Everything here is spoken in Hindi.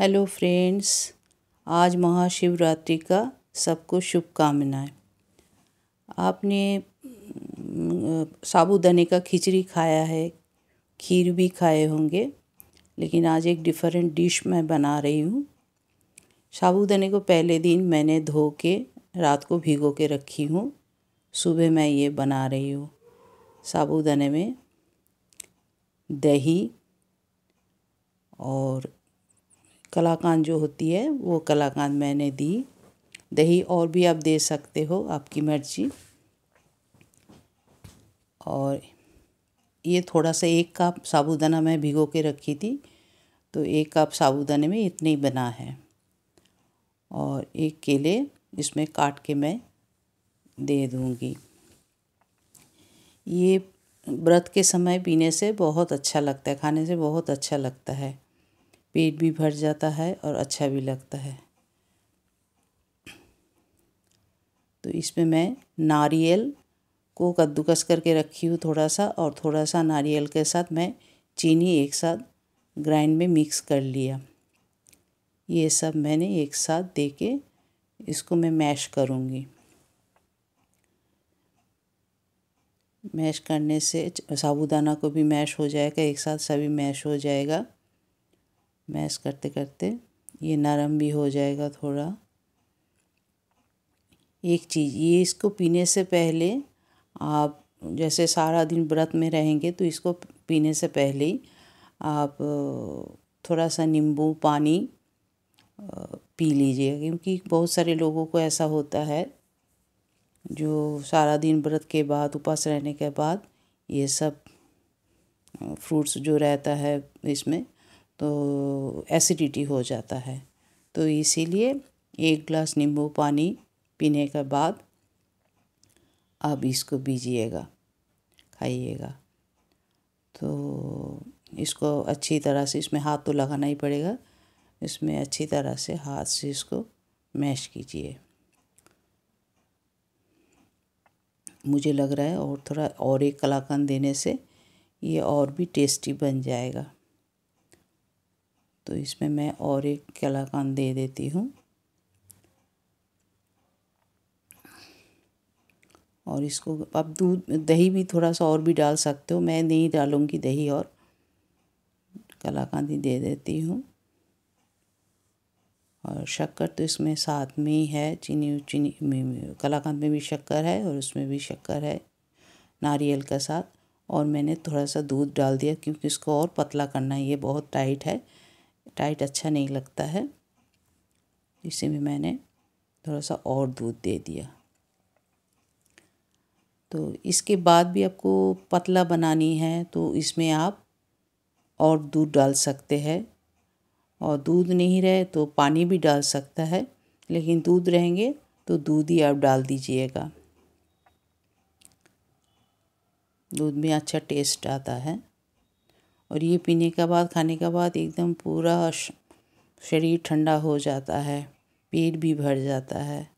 हेलो फ्रेंड्स आज महाशिवरात्रि का सबको शुभकामनाएं आपने साबूदाने का खिचड़ी खाया है खीर भी खाए होंगे लेकिन आज एक डिफरेंट डिश मैं बना रही हूँ साबूदाने को पहले दिन मैंने धो के रात को भिगो के रखी हूँ सुबह मैं ये बना रही हूँ साबूदाने में दही और कलाकान जो होती है वो कलाकान मैंने दी दही और भी आप दे सकते हो आपकी मर्जी और ये थोड़ा सा एक कप साबूदाना मैं भिगो के रखी थी तो एक कप साबूदाने में इतने ही बना है और एक केले इसमें काट के मैं दे दूँगी ये व्रत के समय पीने से बहुत अच्छा लगता है खाने से बहुत अच्छा लगता है पेट भी भर जाता है और अच्छा भी लगता है तो इसमें मैं नारियल को कद्दूकस करके रखी हूँ थोड़ा सा और थोड़ा सा नारियल के साथ मैं चीनी एक साथ ग्राइंड में मिक्स कर लिया ये सब मैंने एक साथ दे के इसको मैं मैश करूँगी मैश करने से साबूदाना को भी मैश हो जाएगा एक साथ सभी मैश हो जाएगा मैश करते करते ये नरम भी हो जाएगा थोड़ा एक चीज़ ये इसको पीने से पहले आप जैसे सारा दिन व्रत में रहेंगे तो इसको पीने से पहले ही आप थोड़ा सा नींबू पानी पी लीजिए क्योंकि बहुत सारे लोगों को ऐसा होता है जो सारा दिन व्रत के बाद उपास रहने के बाद ये सब फ्रूट्स जो रहता है इसमें तो एसिडिटी हो जाता है तो इसीलिए एक ग्लास नींबू पानी पीने के बाद आप इसको बीजिएगा खाइएगा तो इसको अच्छी तरह से इसमें हाथ तो लगाना ही पड़ेगा इसमें अच्छी तरह से हाथ से इसको मैश कीजिए मुझे लग रहा है और थोड़ा और एक कलाकंद देने से ये और भी टेस्टी बन जाएगा तो इसमें मैं और एक कलाकान दे देती हूँ और इसको आप दूध दही भी थोड़ा सा और भी डाल सकते हो मैं नहीं डालूँगी दही और कलाकांदी ही दे देती हूँ और शक्कर तो इसमें साथ में ही है चीनी चीनी कलाकांद में भी शक्कर है और उसमें भी शक्कर है नारियल का साथ और मैंने थोड़ा सा दूध डाल दिया क्योंकि इसको और पतला करना है ये बहुत टाइट है टाइट अच्छा नहीं लगता है इसी में मैंने थोड़ा सा और दूध दे दिया तो इसके बाद भी आपको पतला बनानी है तो इसमें आप और दूध डाल सकते हैं और दूध नहीं रहे तो पानी भी डाल सकता है लेकिन दूध रहेंगे तो दूध ही आप डाल दीजिएगा दूध में अच्छा टेस्ट आता है और ये पीने के बाद खाने के बाद एकदम पूरा शरीर ठंडा हो जाता है पेट भी भर जाता है